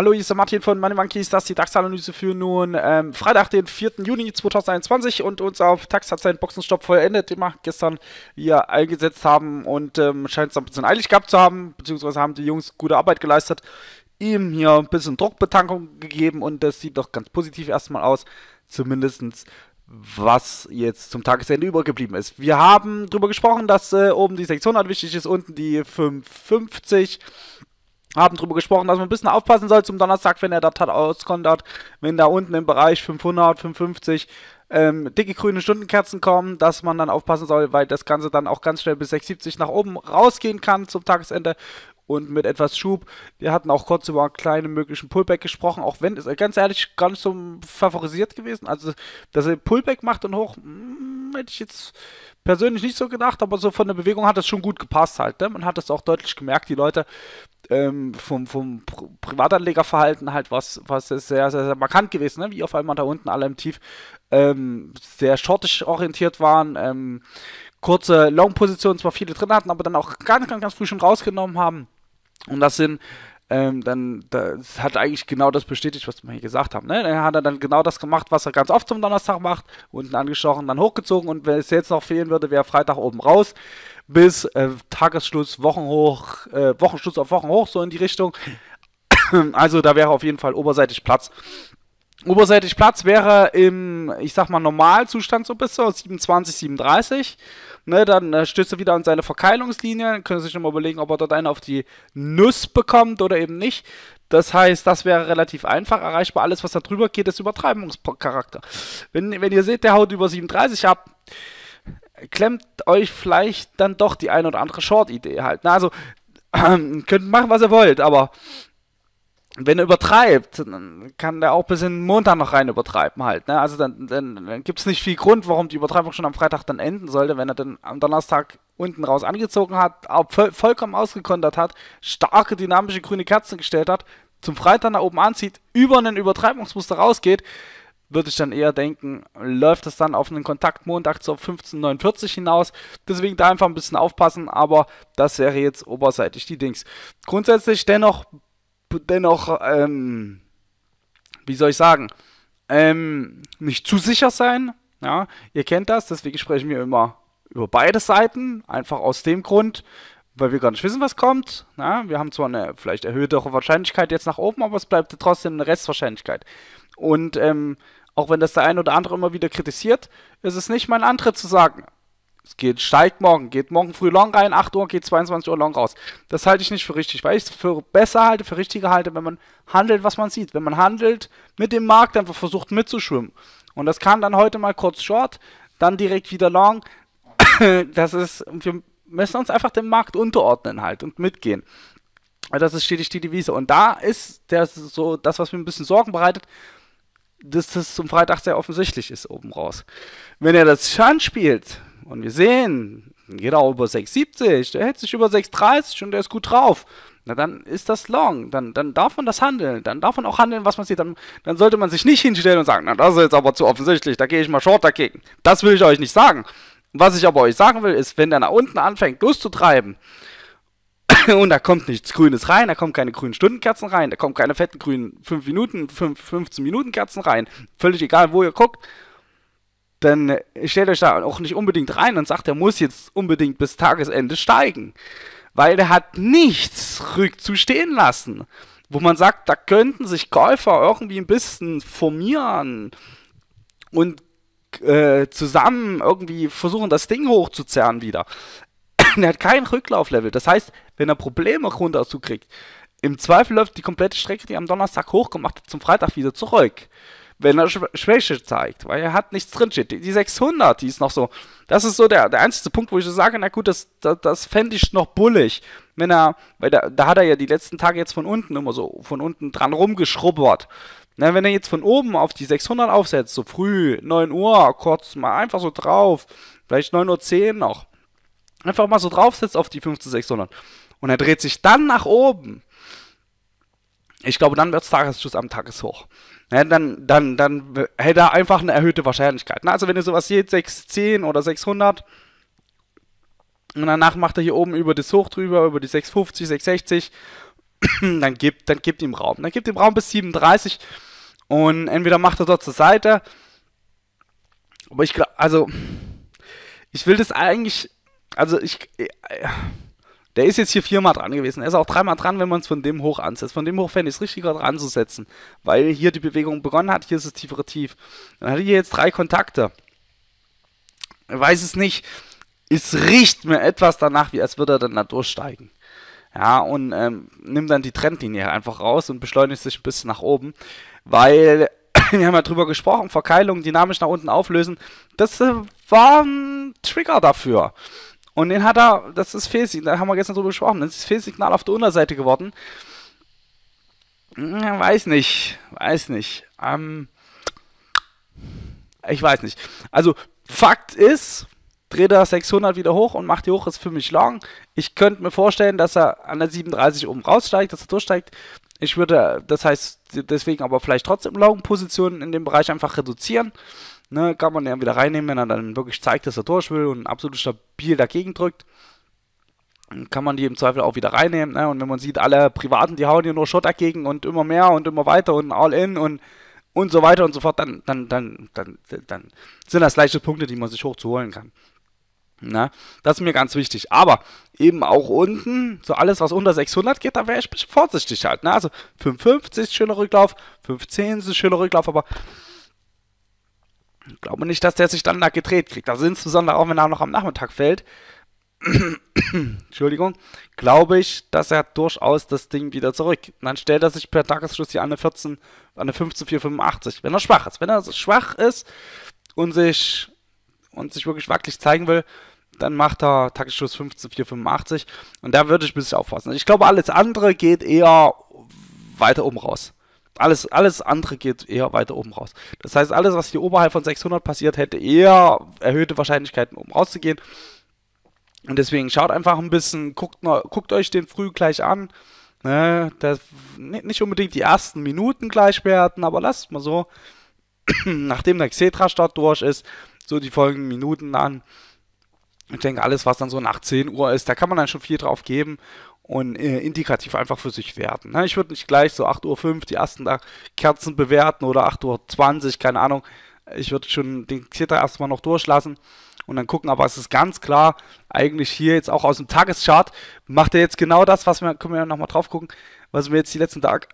Hallo, hier ist der Martin von Money Monkeys, das ist die DAX-Analyse für nun ähm, Freitag, den 4. Juni 2021 und uns auf DAX hat seinen Boxenstopp vollendet, den wir gestern hier eingesetzt haben und ähm, scheint es ein bisschen eilig gehabt zu haben, beziehungsweise haben die Jungs gute Arbeit geleistet, ihm hier ein bisschen Druckbetankung gegeben und das sieht doch ganz positiv erstmal aus, zumindestens was jetzt zum Tagesende übergeblieben ist. Wir haben darüber gesprochen, dass äh, oben die 600 halt wichtig ist, unten die 550 haben darüber gesprochen, dass man ein bisschen aufpassen soll zum Donnerstag, wenn er das hat auskontert, wenn da unten im Bereich 500, 550 ähm, dicke grüne Stundenkerzen kommen, dass man dann aufpassen soll, weil das Ganze dann auch ganz schnell bis 670 nach oben rausgehen kann zum Tagesende und mit etwas Schub. Wir hatten auch kurz über einen kleinen möglichen Pullback gesprochen, auch wenn, ist ganz ehrlich, gar nicht so favorisiert gewesen. Also, dass er Pullback macht und hoch, mh, mm, hätte ich jetzt persönlich nicht so gedacht, aber so von der Bewegung hat das schon gut gepasst halt. Ne? Man hat das auch deutlich gemerkt, die Leute ähm, vom, vom Privatanlegerverhalten halt, was, was sehr, sehr, sehr markant gewesen, ne? wie auf einmal da unten alle im Tief ähm, sehr schottisch orientiert waren, ähm, kurze Long-Positionen zwar viele drin hatten, aber dann auch ganz, ganz, ganz früh schon rausgenommen haben. Und das sind ähm, dann das hat eigentlich genau das bestätigt, was wir hier gesagt haben. Ne? Dann hat er dann genau das gemacht, was er ganz oft zum Donnerstag macht, unten angeschochen, dann hochgezogen und wenn es jetzt noch fehlen würde, wäre Freitag oben raus bis äh, Tagesschluss, Wochenhoch, äh, Wochenschluss auf Wochenhoch, so in die Richtung. also da wäre auf jeden Fall oberseitig Platz Oberseitig Platz wäre im, ich sag mal, Normalzustand so bis so 27, 37. Ne, dann äh, stößt er wieder an seine Verkeilungslinie. Dann können Sie sich nochmal überlegen, ob er dort einen auf die Nuss bekommt oder eben nicht. Das heißt, das wäre relativ einfach erreichbar. Alles, was da drüber geht, ist Übertreibungscharakter. Wenn, wenn ihr seht, der haut über 37 ab, klemmt euch vielleicht dann doch die ein oder andere Short-Idee halt. Na, also, ähm, könnt machen, was ihr wollt, aber wenn er übertreibt, dann kann der auch bis in den Montag noch rein übertreiben halt. Ne? Also dann, dann, dann gibt es nicht viel Grund, warum die Übertreibung schon am Freitag dann enden sollte, wenn er dann am Donnerstag unten raus angezogen hat, auch voll, vollkommen ausgekontert hat, starke dynamische grüne Kerzen gestellt hat, zum Freitag nach oben anzieht, über einen Übertreibungsmuster rausgeht, würde ich dann eher denken, läuft das dann auf einen Kontakt Montag zur 1549 hinaus. Deswegen da einfach ein bisschen aufpassen, aber das wäre jetzt oberseitig die Dings. Grundsätzlich dennoch dennoch, ähm, wie soll ich sagen, ähm, nicht zu sicher sein. Ja, ihr kennt das, deswegen sprechen wir immer über beide Seiten, einfach aus dem Grund, weil wir gar nicht wissen, was kommt. Ja, wir haben zwar eine vielleicht erhöhtere Wahrscheinlichkeit jetzt nach oben, aber es bleibt trotzdem eine Restwahrscheinlichkeit. Und ähm, auch wenn das der eine oder andere immer wieder kritisiert, ist es nicht mein Antritt zu sagen, es geht, steigt morgen, geht morgen früh long rein, 8 Uhr, geht 22 Uhr long raus. Das halte ich nicht für richtig, weil ich es für besser halte, für richtiger halte, wenn man handelt, was man sieht. Wenn man handelt, mit dem Markt einfach versucht mitzuschwimmen. Und das kann dann heute mal kurz short, dann direkt wieder long. Das ist, wir müssen uns einfach dem Markt unterordnen halt und mitgehen. Das ist stetig die Devise. Und da ist das so das, was mir ein bisschen Sorgen bereitet, dass das zum Freitag sehr offensichtlich ist oben raus. Wenn er das schon spielt, und wir sehen, geht auch über 6,70, der hält sich über 6,30 und der ist gut drauf. Na, dann ist das long. Dann, dann darf man das handeln. Dann darf man auch handeln, was man sieht. Dann, dann sollte man sich nicht hinstellen und sagen, na, das ist jetzt aber zu offensichtlich, da gehe ich mal short dagegen. Das will ich euch nicht sagen. Was ich aber euch sagen will, ist, wenn der nach unten anfängt loszutreiben und da kommt nichts Grünes rein, da kommen keine grünen Stundenkerzen rein, da kommen keine fetten grünen 5 Minuten, 5, 15 Minuten Kerzen rein, völlig egal, wo ihr guckt, dann stellt euch da auch nicht unbedingt rein und sagt, er muss jetzt unbedingt bis Tagesende steigen. Weil er hat nichts rückzustehen lassen, wo man sagt, da könnten sich Käufer irgendwie ein bisschen formieren und äh, zusammen irgendwie versuchen, das Ding hochzuzerren wieder. er hat kein Rücklauflevel. Das heißt, wenn er Probleme runterzukriegt, im Zweifel läuft die komplette Strecke, die er am Donnerstag hochgemacht hat, zum Freitag wieder zurück wenn er Schwäche zeigt, weil er hat nichts drinsteht. Die 600, die ist noch so, das ist so der, der einzige Punkt, wo ich so sage, na gut, das, das, das fände ich noch bullig, wenn er, weil da, da hat er ja die letzten Tage jetzt von unten immer so, von unten dran rumgeschrubbert. Na, wenn er jetzt von oben auf die 600 aufsetzt, so früh, 9 Uhr, kurz mal einfach so drauf, vielleicht 9.10 Uhr noch, einfach mal so draufsetzt auf die 15600 und er dreht sich dann nach oben, ich glaube, dann wird es am tageshoch. Ja, ne, dann, dann, dann hätte er einfach eine erhöhte Wahrscheinlichkeit. Ne, also wenn ihr sowas seht, 610 oder 600 und danach macht er hier oben über das Hoch drüber, über die 650, 660, dann gibt, dann gibt ihm Raum. Dann gibt ihm Raum bis 37 und entweder macht er dort zur Seite, aber ich glaube, also ich will das eigentlich, also ich... Äh, der ist jetzt hier viermal dran gewesen. Er ist auch dreimal dran, wenn man es von dem hoch ansetzt. Von dem hoch fände ich es richtiger dran zu setzen, weil hier die Bewegung begonnen hat. Hier ist es tiefere Tief. Dann hatte ich hier jetzt drei Kontakte. Ich weiß es nicht. Es riecht mir etwas danach, wie als würde er dann da durchsteigen. Ja, und ähm, nimm dann die Trendlinie einfach raus und beschleunigt sich ein bisschen nach oben, weil wir haben ja drüber gesprochen, Verkeilung dynamisch nach unten auflösen. Das äh, war ein Trigger dafür. Und den hat er, das ist Fehlsignal, da haben wir gestern drüber gesprochen, das ist Fehlsignal auf der Unterseite geworden. Hm, weiß nicht, weiß nicht. Ähm, ich weiß nicht. Also, Fakt ist, dreht er 600 wieder hoch und macht die hoch, ist für mich long. Ich könnte mir vorstellen, dass er an der 37 oben raussteigt, dass er durchsteigt. Ich würde, das heißt, deswegen aber vielleicht trotzdem Long-Positionen in dem Bereich einfach reduzieren. Ne, kann man den wieder reinnehmen, wenn er dann wirklich zeigt, dass er durch will und absolut stabil dagegen drückt. Kann man die im Zweifel auch wieder reinnehmen. Ne? Und wenn man sieht, alle Privaten, die hauen hier nur Shot dagegen und immer mehr und immer weiter und all in und, und so weiter und so fort, dann, dann, dann, dann, dann sind das leichte Punkte, die man sich hochzuholen kann. Na, ne? das ist mir ganz wichtig. Aber eben auch unten, so alles, was unter 600 geht, da wäre ich vorsichtig halt. Ne? Also 550 ist ein schöner Rücklauf, 510 ist ein schöner Rücklauf, aber ich glaube nicht, dass der sich dann da gedreht kriegt. Also insbesondere auch, wenn er noch am Nachmittag fällt. Entschuldigung, glaube ich, dass er durchaus das Ding wieder zurück. Und dann stellt er sich per Tagesschluss hier an eine 14, an eine 15, wenn er schwach ist. Wenn er schwach ist und sich, und sich wirklich wackelig zeigen will, dann macht er Tagesschluss 15,485. und da würde ich ein bisschen aufpassen. Ich glaube, alles andere geht eher weiter oben raus. Alles, alles andere geht eher weiter oben raus. Das heißt, alles, was hier oberhalb von 600 passiert, hätte eher erhöhte Wahrscheinlichkeiten, oben rauszugehen. Und deswegen schaut einfach ein bisschen, guckt, guckt euch den früh gleich an. Ne, das, nicht unbedingt die ersten Minuten gleich werden, aber lasst mal so, nachdem der Xetra-Start durch ist, so die folgenden Minuten an. Ich denke, alles, was dann so nach 10 Uhr ist, da kann man dann schon viel drauf geben und äh, indikativ einfach für sich werten. Ne? Ich würde nicht gleich so 8.05 Uhr die ersten Kerzen bewerten oder 8.20 Uhr, keine Ahnung. Ich würde schon den Zitter erstmal noch durchlassen und dann gucken. Aber es ist ganz klar, eigentlich hier jetzt auch aus dem Tageschart macht er jetzt genau das, was wir, können wir nochmal drauf gucken, was wir jetzt die letzten Tage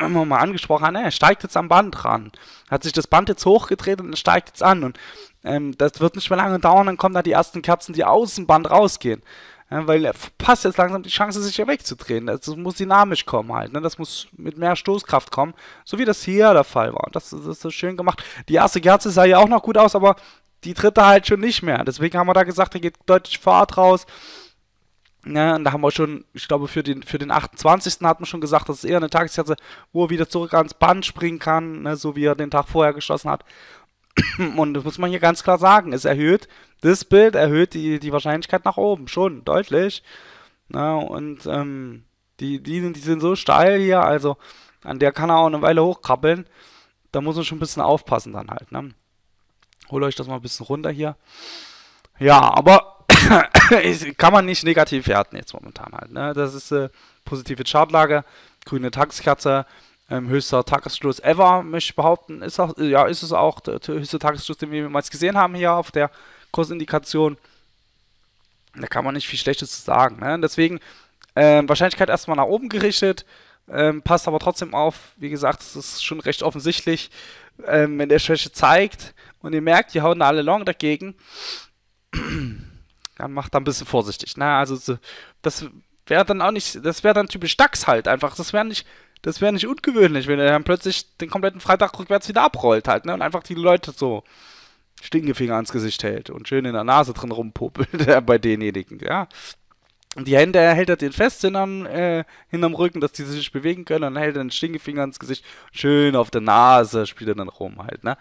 immer mal angesprochen haben. Ne, er steigt jetzt am Band ran. Hat sich das Band jetzt hochgedreht und steigt jetzt an. Und ähm, das wird nicht mehr lange dauern, dann kommen da die ersten Kerzen, die aus dem Band rausgehen. Ja, weil er passt jetzt langsam die Chance, sich ja wegzudrehen. Das, muss dynamisch kommen halt. Ne? Das muss mit mehr Stoßkraft kommen, so wie das hier der Fall war. Das, das ist so schön gemacht. Die erste Kerze sah ja auch noch gut aus, aber die dritte halt schon nicht mehr. Deswegen haben wir da gesagt, er geht deutlich Fahrt raus. Ja, und da haben wir schon, ich glaube, für den, für den 28. hat man schon gesagt, das ist eher eine Tageskerze, wo er wieder zurück ans Band springen kann, ne? so wie er den Tag vorher geschossen hat. Und das muss man hier ganz klar sagen. Es erhöht das Bild, erhöht die, die Wahrscheinlichkeit nach oben. Schon, deutlich. Na, und ähm, die, die, die sind so steil hier, also an der kann er auch eine Weile hochkrabbeln. Da muss man schon ein bisschen aufpassen dann halt. Ne? Hol euch das mal ein bisschen runter hier. Ja, aber kann man nicht negativ werten jetzt momentan halt. Ne? Das ist eine äh, positive Chartlage, grüne Taxikatze, ähm, höchster Tagesschluss ever, möchte ich behaupten. Ist auch, ja, ist es auch der, der höchste Tagesschluss, den wir jemals gesehen haben hier auf der Kursindikation. Da kann man nicht viel Schlechtes zu sagen. Ne? Deswegen ähm, Wahrscheinlichkeit erstmal nach oben gerichtet. Ähm, passt aber trotzdem auf. Wie gesagt, es ist schon recht offensichtlich, ähm, wenn der Schwäche zeigt und ihr merkt, die hauen da alle long dagegen, dann macht da ein bisschen vorsichtig. Na, ne? also das wäre dann auch nicht, das wäre dann typisch DAX halt einfach. Das wäre nicht das wäre nicht ungewöhnlich, wenn er dann plötzlich den kompletten Freitag rückwärts wieder abrollt halt, ne? Und einfach die Leute so Stinkefinger ans Gesicht hält und schön in der Nase drin rumpopelt bei denjenigen, ja. Und die Hände hält er halt den fest hinterm, äh, hinterm Rücken, dass die sich nicht bewegen können. Und hält er den Stinkefinger ans Gesicht. Schön auf der Nase spielt er dann rum halt, ne?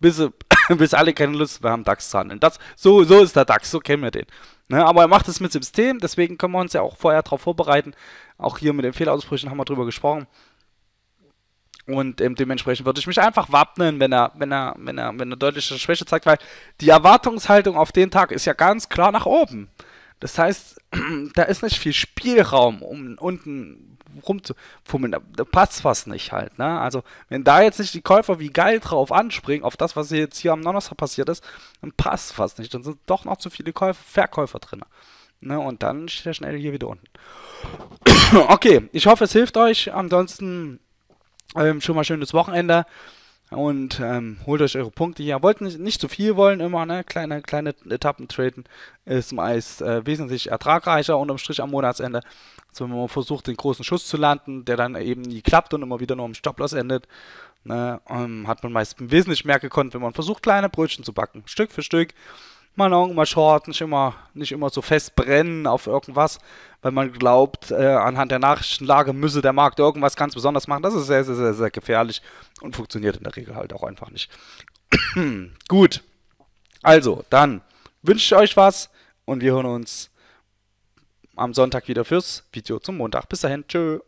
Bis, bis alle keine Lust mehr haben, DAX zu handeln. Das, so, so ist der DAX, so kennen wir den. Ne? Aber er macht es mit System, deswegen können wir uns ja auch vorher darauf vorbereiten. Auch hier mit den Fehlausbrüchen haben wir drüber gesprochen. Und ähm, dementsprechend würde ich mich einfach wappnen, wenn er, wenn er, wenn er, wenn er deutliche Schwäche zeigt, weil die Erwartungshaltung auf den Tag ist ja ganz klar nach oben. Das heißt, da ist nicht viel Spielraum, um unten rumzufummeln. Da passt was nicht halt. Ne? Also, wenn da jetzt nicht die Käufer wie geil drauf anspringen, auf das, was jetzt hier am Donnerstag passiert ist, dann passt was nicht. Dann sind doch noch zu viele Käufer, Verkäufer drin. Ne? Und dann steht er schnell hier wieder unten. okay, ich hoffe, es hilft euch. Ansonsten ähm, schon mal schönes Wochenende und ähm, holt euch eure Punkte hier. Wollt nicht, nicht zu viel wollen immer, ne? Kleine, kleine Etappen traden ist meist äh, wesentlich ertragreicher unterm Strich am Monatsende, als wenn man versucht, den großen Schuss zu landen, der dann eben nie klappt und immer wieder nur im Stopploss endet. Ne? Ähm, hat man meist wesentlich mehr gekonnt, wenn man versucht, kleine Brötchen zu backen. Stück für Stück mal long, mal short, nicht immer, nicht immer so festbrennen auf irgendwas, weil man glaubt, äh, anhand der Nachrichtenlage müsse der Markt irgendwas ganz besonders machen. Das ist sehr, sehr, sehr, sehr gefährlich und funktioniert in der Regel halt auch einfach nicht. Gut, also dann wünsche ich euch was und wir hören uns am Sonntag wieder fürs Video zum Montag. Bis dahin, tschö.